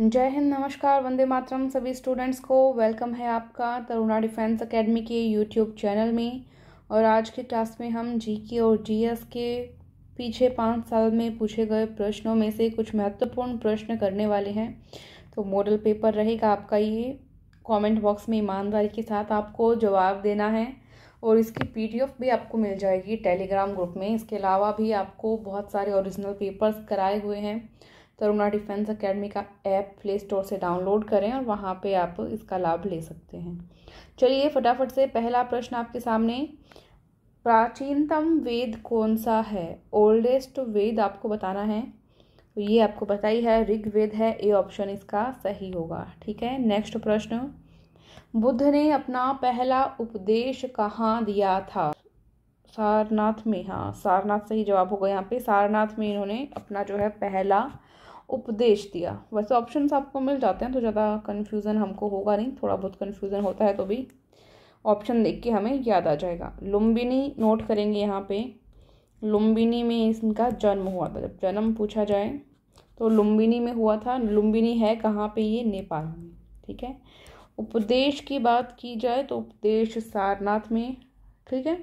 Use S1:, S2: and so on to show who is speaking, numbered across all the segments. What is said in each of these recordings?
S1: जय हिंद नमस्कार वंदे मातरम सभी स्टूडेंट्स को वेलकम है आपका तरुणा डिफेंस एकेडमी के यूट्यूब चैनल में और आज के क्लास में हम जीके और जीएस के पीछे पाँच साल में पूछे गए प्रश्नों में से कुछ महत्वपूर्ण प्रश्न करने वाले हैं तो मॉडल पेपर रहेगा आपका ये कमेंट बॉक्स में ईमानदारी के साथ आपको जवाब देना है और इसकी पी भी आपको मिल जाएगी टेलीग्राम ग्रुप में इसके अलावा भी आपको बहुत सारे ओरिजिनल पेपर्स कराए हुए हैं तरुणा डिफेंस अकेडमी का ऐप प्ले स्टोर से डाउनलोड करें और वहाँ पे आप इसका लाभ ले सकते हैं चलिए फटाफट से पहला प्रश्न आपके सामने प्राचीनतम वेद कौन सा है ओल्डेस्ट वेद आपको बताना है तो ये आपको पता ही है ऋग्वेद है ए ऑप्शन इसका सही होगा ठीक है नेक्स्ट प्रश्न बुद्ध ने अपना पहला उपदेश कहाँ दिया था सारनाथ में हाँ सारनाथ सही जवाब होगा यहाँ पे सारनाथ में इन्होंने अपना जो है पहला उपदेश दिया वैसे ऑप्शंस आपको मिल जाते हैं तो ज़्यादा कन्फ्यूज़न हमको होगा नहीं थोड़ा बहुत कन्फ्यूज़न होता है तो भी ऑप्शन देख के हमें याद आ जाएगा लुम्बिनी नोट करेंगे यहाँ पे लुम्बिनी में इनका जन्म हुआ था जब जन्म पूछा जाए तो लुम्बिनी में हुआ था लुम्बिनी है कहाँ पे ये नेपाल में ठीक है उपदेश की बात की जाए तो उपदेश सारनाथ में ठीक है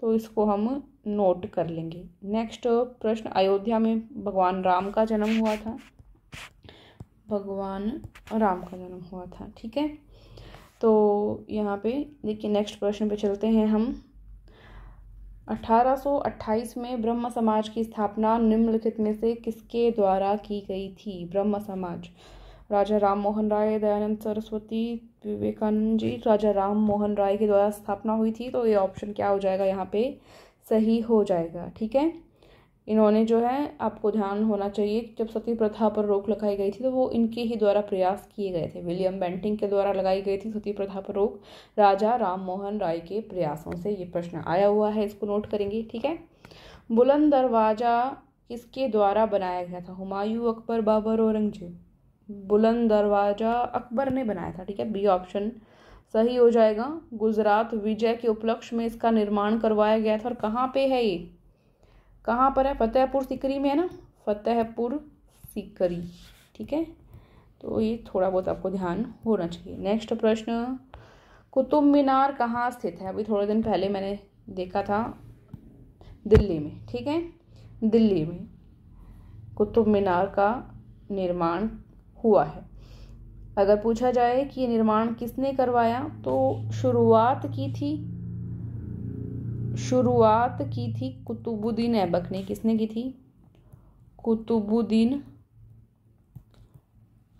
S1: तो इसको हम नोट कर लेंगे नेक्स्ट प्रश्न अयोध्या में भगवान राम का जन्म हुआ था भगवान राम का जन्म हुआ था ठीक है तो यहाँ पे देखिए नेक्स्ट प्रश्न पे चलते हैं हम 1828 में ब्रह्म समाज की स्थापना निम्नलिखित में से किसके द्वारा की गई थी ब्रह्म समाज राजा राम मोहन राय दयानंद सरस्वती विवेकानंद जी राजा राम मोहन राय के द्वारा स्थापना हुई थी तो ये ऑप्शन क्या हो जाएगा यहाँ पे सही हो जाएगा ठीक है इन्होंने जो है आपको ध्यान होना चाहिए जब सती प्रथा पर रोक लगाई गई थी तो वो इनके ही द्वारा प्रयास किए गए थे विलियम बेंटिंग के द्वारा लगाई गई थी सती प्रथा पर रोक राजा राम मोहन राय के प्रयासों से ये प्रश्न आया हुआ है इसको नोट करेंगे ठीक है बुलंद दरवाज़ा किसके द्वारा बनाया गया था हुमायूं अकबर बाबर औरंगजेब बुलंद दरवाज़ा अकबर ने बनाया था ठीक है बी ऑप्शन सही हो जाएगा गुजरात विजय के उपलक्ष्य में इसका निर्माण करवाया गया था और कहाँ पे है ये कहाँ पर है फतेहपुर सिकरी में है ना फतेहपुर सिकरी ठीक है तो ये थोड़ा बहुत आपको ध्यान होना चाहिए नेक्स्ट प्रश्न कुतुब मीनार कहाँ स्थित है अभी थोड़े दिन पहले मैंने देखा था दिल्ली में ठीक है दिल्ली में कुतुब मीनार का निर्माण हुआ है अगर पूछा जाए कि निर्माण किसने करवाया तो शुरुआत की थी शुरुआत की थी कुतुबुद्दीन ऐबक ने किसने की थी कुतुबुद्दीन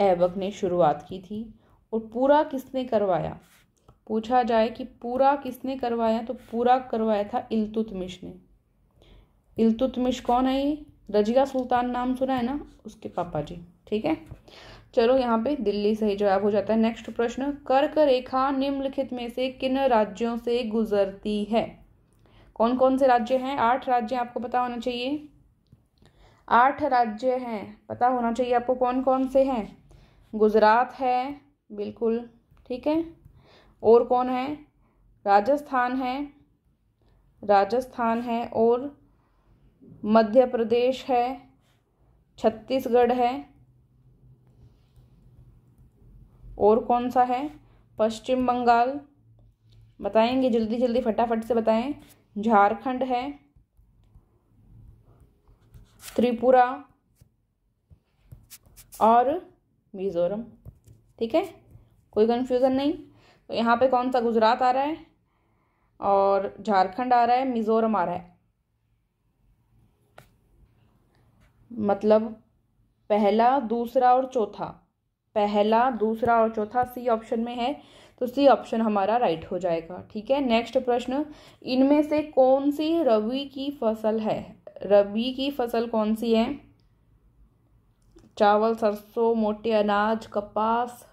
S1: ऐबक ने शुरुआत की थी और पूरा किसने करवाया पूछा जाए कि पूरा किसने करवाया तो पूरा करवाया था इल्तुतमिश ने इल्तुतमिश कौन है ये रजिया सुल्तान नाम सुना है ना उसके पापा जी ठीक है चलो यहाँ पे दिल्ली सही जवाब हो जाता है नेक्स्ट प्रश्न कर्क रेखा निम्नलिखित में से किन राज्यों से गुजरती है कौन कौन से राज्य हैं आठ राज्य आपको पता होना चाहिए आठ राज्य हैं पता होना चाहिए आपको कौन कौन से हैं गुजरात है बिल्कुल ठीक है और कौन है राजस्थान है राजस्थान है और मध्य प्रदेश है छत्तीसगढ़ है और कौन सा है पश्चिम बंगाल बताएंगे जल्दी जल्दी फटाफट से बताएं झारखंड है त्रिपुरा और मिज़ोरम ठीक है कोई कन्फ्यूज़न नहीं तो यहाँ पे कौन सा गुजरात आ रहा है और झारखंड आ रहा है मिज़ोरम आ रहा है मतलब पहला दूसरा और चौथा पहला दूसरा और चौथा सी ऑप्शन में है तो सी ऑप्शन हमारा राइट हो जाएगा ठीक है नेक्स्ट प्रश्न इनमें से कौन सी रबी की फसल है रबी की फसल कौन सी है चावल सरसों मोटे अनाज कपास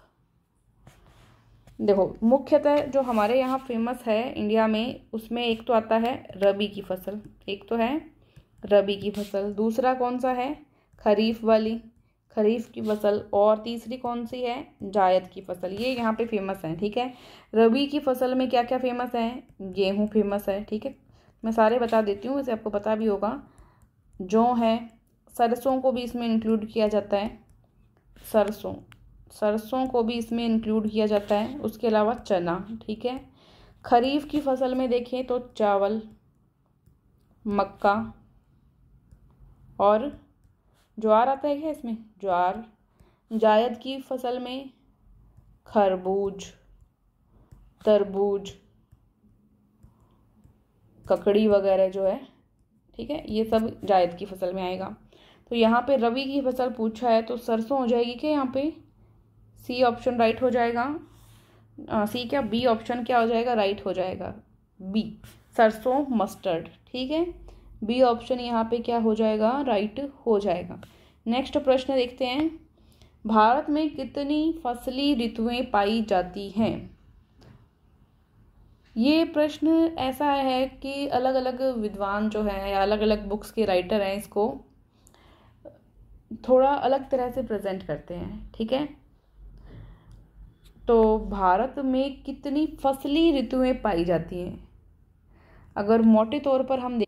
S1: देखो मुख्यतः जो हमारे यहाँ फेमस है इंडिया में उसमें एक तो आता है रबी की फसल एक तो है रबी की फसल दूसरा कौन सा है खरीफ वाली खरीफ की फसल और तीसरी कौन सी है जायद की फसल ये यहाँ पे फेमस है ठीक है रबी की फसल में क्या क्या फेमस है गेहूँ फेमस है ठीक है मैं सारे बता देती हूँ इसे आपको पता भी होगा जौ है सरसों को भी इसमें इंक्लूड किया जाता है सरसों सरसों को भी इसमें इंक्लूड किया जाता है उसके अलावा चना ठीक है खरीफ की फसल में देखें तो चावल मक्का और ज्वार आता है क्या इसमें ज्वार जायद की फसल में खरबूज तरबूज ककड़ी वगैरह जो है ठीक है ये सब जायद की फसल में आएगा तो यहाँ पे रवि की फसल पूछा है तो सरसों हो जाएगी क्या यहाँ पे सी ऑप्शन राइट हो जाएगा आ, सी क्या बी ऑप्शन क्या हो जाएगा राइट हो जाएगा बी सरसों मस्टर्ड ठीक है बी ऑप्शन यहाँ पे क्या हो जाएगा राइट हो जाएगा नेक्स्ट प्रश्न देखते हैं भारत में कितनी फसली ऋतुएं पाई जाती हैं ये प्रश्न ऐसा है कि अलग अलग विद्वान जो हैं या अलग अलग बुक्स के राइटर हैं इसको थोड़ा अलग तरह से प्रेजेंट करते हैं ठीक है तो भारत में कितनी फसली ऋतुएं पाई जाती हैं अगर मोटे तौर पर हम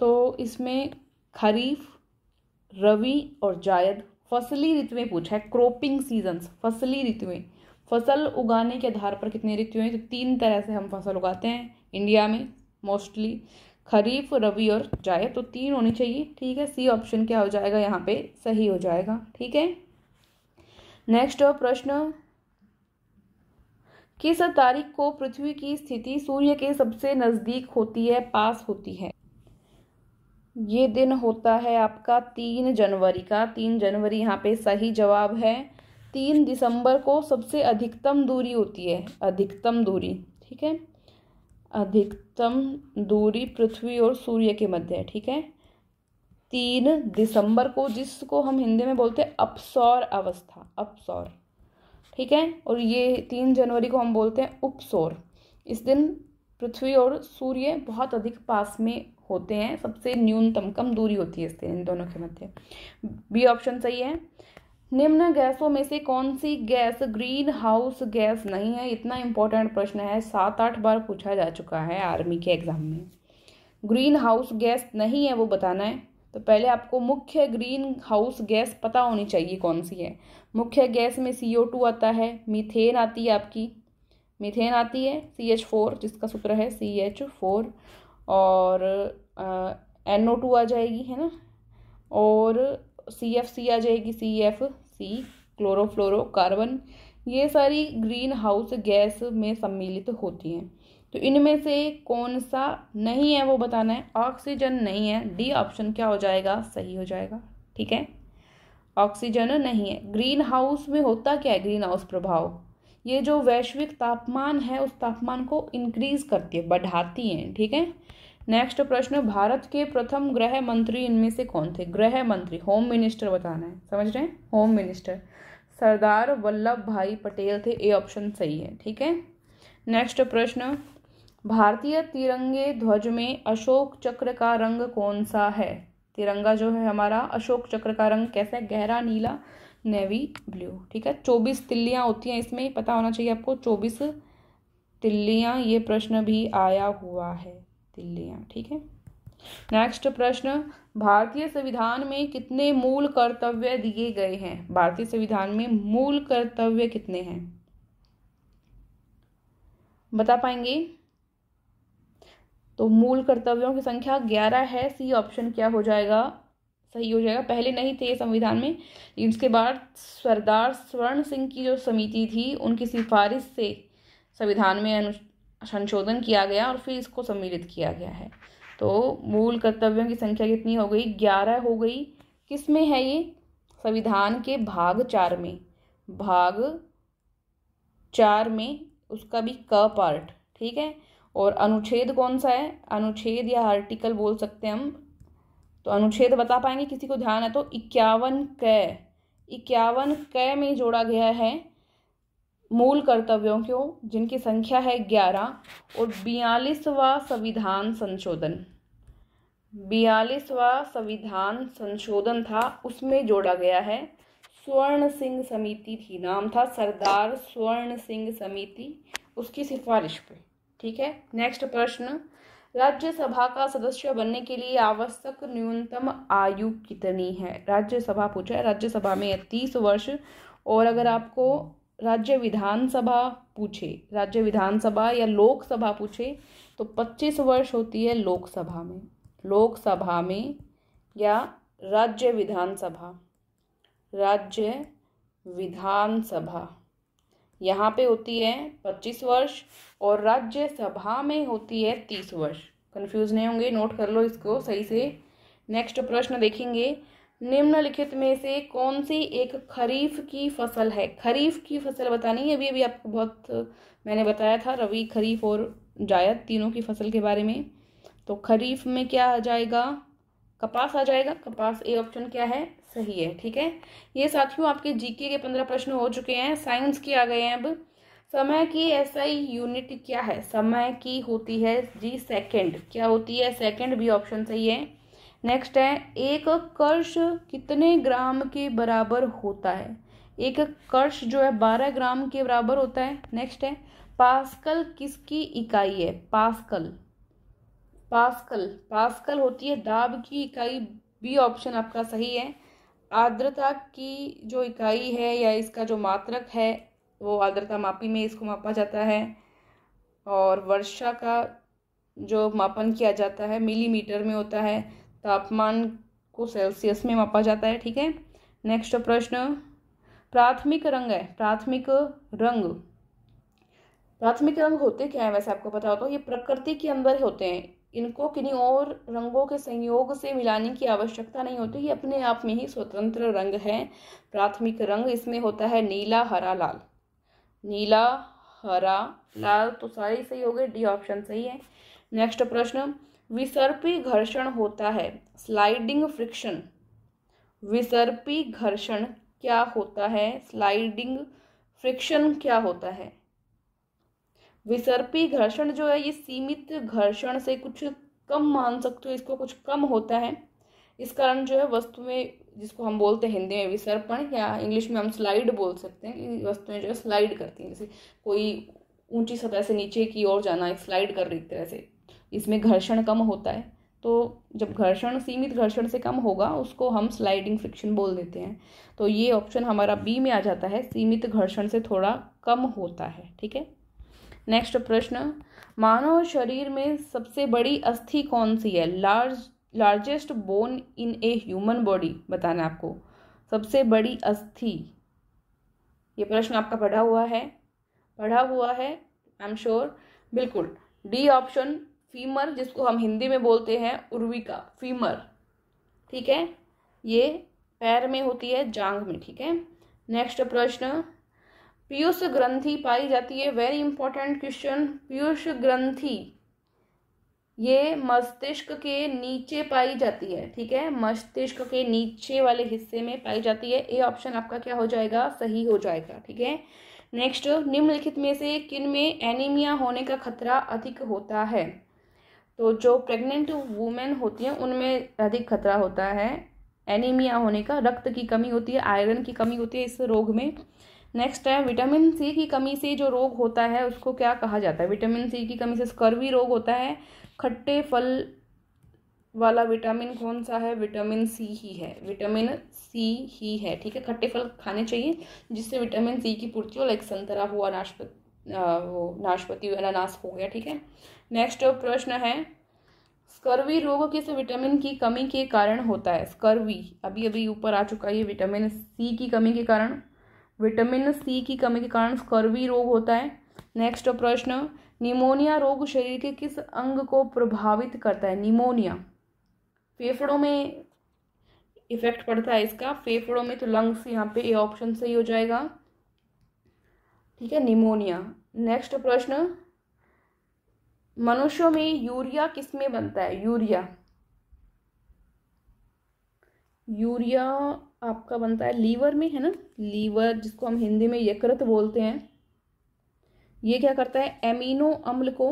S1: तो इसमें खरीफ रवि और जायद फसली ऋतु में पूछा है क्रॉपिंग सीजन्स फसली ऋतु में फसल उगाने के आधार पर कितने ऋतु हैं तो तीन तरह से हम फसल उगाते हैं इंडिया में मोस्टली खरीफ रवि और जायद तो तीन होनी चाहिए ठीक है सी ऑप्शन क्या हो जाएगा यहाँ पे सही हो जाएगा ठीक है नेक्स्ट प्रश्न किस तारीख को पृथ्वी की स्थिति सूर्य के सबसे नज़दीक होती है पास होती है ये दिन होता है आपका तीन जनवरी का तीन जनवरी यहाँ पे सही जवाब है तीन दिसंबर को सबसे अधिकतम दूरी होती है अधिकतम दूरी ठीक है अधिकतम दूरी पृथ्वी और सूर्य के मध्य है ठीक है तीन दिसंबर को जिसको हम हिंदी में बोलते हैं अपसौर अवस्था अपसौर ठीक है और ये तीन जनवरी को हम बोलते हैं उपसौर इस दिन पृथ्वी और सूर्य बहुत अधिक पास में होते हैं सबसे न्यूनतम कम दूरी होती है इससे इन दोनों के मध्य बी ऑप्शन सही है निम्न गैसों में से कौन सी गैस ग्रीन हाउस गैस नहीं है इतना इंपॉर्टेंट प्रश्न है सात आठ बार पूछा जा चुका है आर्मी के एग्जाम में ग्रीन हाउस गैस नहीं है वो बताना है तो पहले आपको मुख्य ग्रीन हाउस गैस पता होनी चाहिए कौन सी है मुख्य गैस में सी ओ टू आता है मीथेन आती है आपकी मीथेन आती है सी एच फोर जिसका सूत्र है सी एच फोर और एन ओ टू आ जाएगी है ना और सी एफ सी आ जाएगी सी एफ सी क्लोरोफ्लोरोकार्बन ये सारी ग्रीन हाउस गैस में सम्मिलित होती हैं तो इनमें से कौन सा नहीं है वो बताना है ऑक्सीजन नहीं है डी ऑप्शन क्या हो जाएगा सही हो जाएगा ठीक है ऑक्सीजन नहीं है ग्रीन हाउस में होता क्या है ग्रीन हाउस प्रभाव ये जो वैश्विक तापमान है उस तापमान को इंक्रीज करती है बढ़ाती है ठीक है नेक्स्ट प्रश्न भारत के प्रथम गृह मंत्री इनमें से कौन थे गृह मंत्री होम मिनिस्टर बताना है समझ रहे हैं होम मिनिस्टर सरदार वल्लभ भाई पटेल थे ए ऑप्शन सही है ठीक है नेक्स्ट प्रश्न भारतीय तिरंगे ध्वज में अशोक चक्र का रंग कौन सा है तिरंगा जो है हमारा अशोक चक्र का रंग कैसा है गहरा नीला नेवी ब्लू ठीक है चौबीस तिल्लियाँ होती हैं इसमें पता होना चाहिए आपको चौबीस तिल्लियाँ ये प्रश्न भी आया हुआ है तिल्लियाँ ठीक है नेक्स्ट प्रश्न भारतीय संविधान में कितने मूल कर्तव्य दिए गए हैं भारतीय संविधान में मूल कर्तव्य कितने हैं बता पाएंगे तो मूल कर्तव्यों की संख्या ग्यारह है सी ऑप्शन क्या हो जाएगा सही हो जाएगा पहले नहीं थे संविधान में इसके बाद सरदार स्वर्ण सिंह की जो समिति थी उनकी सिफारिश से संविधान में संशोधन किया गया और फिर इसको सम्मिलित किया गया है तो मूल कर्तव्यों की संख्या कितनी हो गई ग्यारह हो गई किस में है ये संविधान के भाग चार में भाग चार में उसका भी क पार्ट ठीक है और अनुच्छेद कौन सा है अनुच्छेद या आर्टिकल बोल सकते हैं हम तो अनुच्छेद बता पाएंगे किसी को ध्यान है तो इक्यावन क इक्यावन क में जोड़ा गया है मूल कर्तव्यों को जिनकी संख्या है ग्यारह और बयालीसवा संविधान संशोधन बयालीसवा संविधान संशोधन था उसमें जोड़ा गया है स्वर्ण सिंह समिति थी नाम था सरदार स्वर्ण सिंह समिति उसकी सिफारिश पे ठीक है नेक्स्ट प्रश्न राज्यसभा का सदस्य बनने के लिए आवश्यक न्यूनतम आयु कितनी है राज्यसभा पूछा है राज्यसभा में तीस वर्ष और अगर आपको राज्य विधानसभा पूछे राज्य विधानसभा या लोकसभा पूछे तो पच्चीस वर्ष होती है लोकसभा में लोकसभा में या राज्य विधानसभा राज्य विधानसभा यहाँ पे होती है पच्चीस वर्ष और राज्यसभा में होती है तीस वर्ष कन्फ्यूज़ नहीं होंगे नोट कर लो इसको सही से नेक्स्ट प्रश्न देखेंगे निम्नलिखित में से कौन सी एक खरीफ की फसल है खरीफ की फसल बतानी है अभी अभी आपको बहुत मैंने बताया था रवि खरीफ और जायद तीनों की फसल के बारे में तो खरीफ में क्या आ जाएगा कपास आ जाएगा कपास ए ऑप्शन क्या है सही है ठीक है ये साथियों आपके जीके के पंद्रह प्रश्न हो चुके हैं साइंस के आ गए हैं अब समय की एसआई यूनिट क्या है समय की होती है जी सेकंड क्या होती है सेकंड भी ऑप्शन सही है नेक्स्ट है एक कर्ष कितने ग्राम के बराबर होता है एक कर्ष जो है बारह ग्राम के बराबर होता है नेक्स्ट है पास्कल किसकी इकाई है पास्कल पास्कल पास्कल होती है दाब की इकाई बी ऑप्शन आपका सही है आर्द्रता की जो इकाई है या इसका जो मात्रक है वो आर्द्रता मापी में इसको मापा जाता है और वर्षा का जो मापन किया जाता है मिलीमीटर में होता है तापमान को सेल्सियस में मापा जाता है ठीक है नेक्स्ट प्रश्न प्राथमिक रंग है प्राथमिक रंग प्राथमिक रंग होते क्या है वैसे आपको पता होता तो हूँ ये प्रकृति के अंदर होते हैं इनको किन्हीं और रंगों के संयोग से मिलाने की आवश्यकता नहीं होती ये अपने आप में ही स्वतंत्र रंग है प्राथमिक रंग इसमें होता है नीला हरा लाल नीला हरा लाल तो सारे सही हो गए डी ऑप्शन सही है नेक्स्ट प्रश्न विसर्पी घर्षण होता है स्लाइडिंग फ्रिक्शन विसर्पी घर्षण क्या होता है स्लाइडिंग फ्रिक्शन क्या होता है विसर्पी घर्षण जो है ये सीमित घर्षण से कुछ कम मान सकते हो इसको कुछ कम होता है इस कारण जो है वस्तु में जिसको हम बोलते हैं हिंदी में विसर्पण या इंग्लिश में हम स्लाइड बोल सकते हैं वस्तुएं जो है स्लाइड करती हैं जैसे कोई ऊंची सतह से नीचे की ओर जाना एक स्लाइड कर रही तरह से इसमें घर्षण कम होता है तो जब घर्षण सीमित घर्षण से कम होगा उसको हम स्लाइडिंग फ्रिक्शन बोल देते हैं तो ये ऑप्शन हमारा बी में आ जाता है सीमित घर्षण से थोड़ा कम होता है ठीक है नेक्स्ट प्रश्न मानव शरीर में सबसे बड़ी अस्थि कौन सी है large largest bone in a human body बताना आपको सबसे बड़ी अस्थि ये प्रश्न आपका पढ़ा हुआ है पढ़ा हुआ है आई एम श्योर बिल्कुल डी ऑप्शन फीमर जिसको हम हिंदी में बोलते हैं उर्विका फीमर ठीक है ये पैर में होती है जांग में ठीक है नेक्स्ट प्रश्न पीयूष ग्रंथि पाई जाती है वेरी इंपॉर्टेंट क्वेश्चन पीयूष ग्रंथि ये मस्तिष्क के नीचे पाई जाती है ठीक है मस्तिष्क के नीचे वाले हिस्से में पाई जाती है ए ऑप्शन आपका क्या हो जाएगा सही हो जाएगा ठीक है नेक्स्ट निम्नलिखित में से किन में एनीमिया होने का खतरा अधिक होता है तो जो प्रेग्नेंट वुमेन होती हैं उनमें अधिक खतरा होता है एनीमिया होने का रक्त की कमी होती है आयरन की कमी होती है इस रोग में नेक्स्ट है विटामिन सी की कमी से जो रोग होता है उसको क्या कहा जाता है विटामिन सी की कमी से स्कर्वी रोग होता है खट्टे फल वाला विटामिन कौन सा है विटामिन सी ही है विटामिन सी ही है ठीक है खट्टे फल खाने चाहिए जिससे विटामिन सी की पूर्ति हो लाइक संतरा हुआ नाशपत वो नाशपति अनानास हो गया ठीक है नेक्स्ट प्रश्न है स्कर्वी रोग किस विटामिन की कमी के कारण होता है स्कर्वी अभी अभी ऊपर आ चुका है विटामिन सी की कमी के कारण विटामिन सी की कमी के कारण स्कर्वी रोग होता है नेक्स्ट प्रश्न निमोनिया रोग शरीर के किस अंग को प्रभावित करता है निमोनिया फेफड़ों में इफेक्ट पड़ता है इसका फेफड़ों में तो लंग्स यहाँ पे ए ऑप्शन सही हो जाएगा ठीक है निमोनिया नेक्स्ट प्रश्न मनुष्यों में यूरिया किस में बनता है यूरिया यूरिया आपका बनता है लीवर में है ना लीवर जिसको हम हिंदी में यकृत बोलते हैं ये क्या करता है एमिनो अम्ल को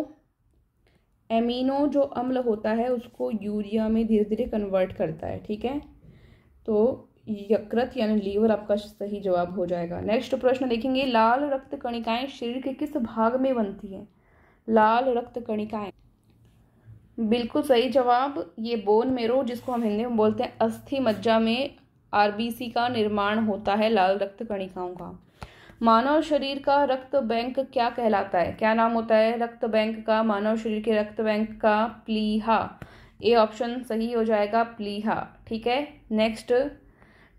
S1: एमिनो जो अम्ल होता है उसको यूरिया में धीरे धीरे कन्वर्ट करता है ठीक है तो यकृत यानी लीवर आपका सही जवाब हो जाएगा नेक्स्ट प्रश्न देखेंगे लाल रक्त कणिकाएं शरीर के किस भाग में बनती हैं लाल रक्त कणिकाएं बिल्कुल सही जवाब ये बोन मेरो जिसको हम हिंदी में बोलते हैं अस्थि मज्जा में आरबीसी का निर्माण होता है लाल रक्त कणिकाओं का मानव शरीर का रक्त बैंक क्या कहलाता है क्या नाम होता है रक्त बैंक का मानव शरीर के रक्त बैंक का प्लीहा ए ऑप्शन सही हो जाएगा प्लीहा ठीक है नेक्स्ट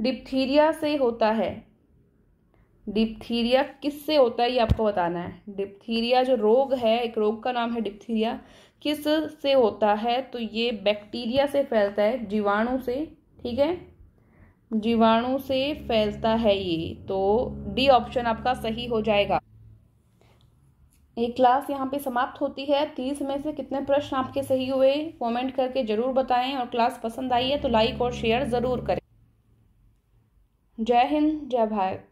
S1: डिप्थीरिया से होता है डिप्थीरिया किससे होता है ये आपको बताना है डिप्थीरिया जो रोग है एक रोग का नाम है डिप्थीरिया किस से होता है तो ये बैक्टीरिया से फैलता है जीवाणु से ठीक है जीवाणु से फैलता है ये तो डी ऑप्शन आपका सही हो जाएगा ये क्लास यहाँ पे समाप्त होती है तीस में से कितने प्रश्न आपके सही हुए कमेंट करके ज़रूर बताएं और क्लास पसंद आई है तो लाइक और शेयर ज़रूर करें जय हिंद जय भारत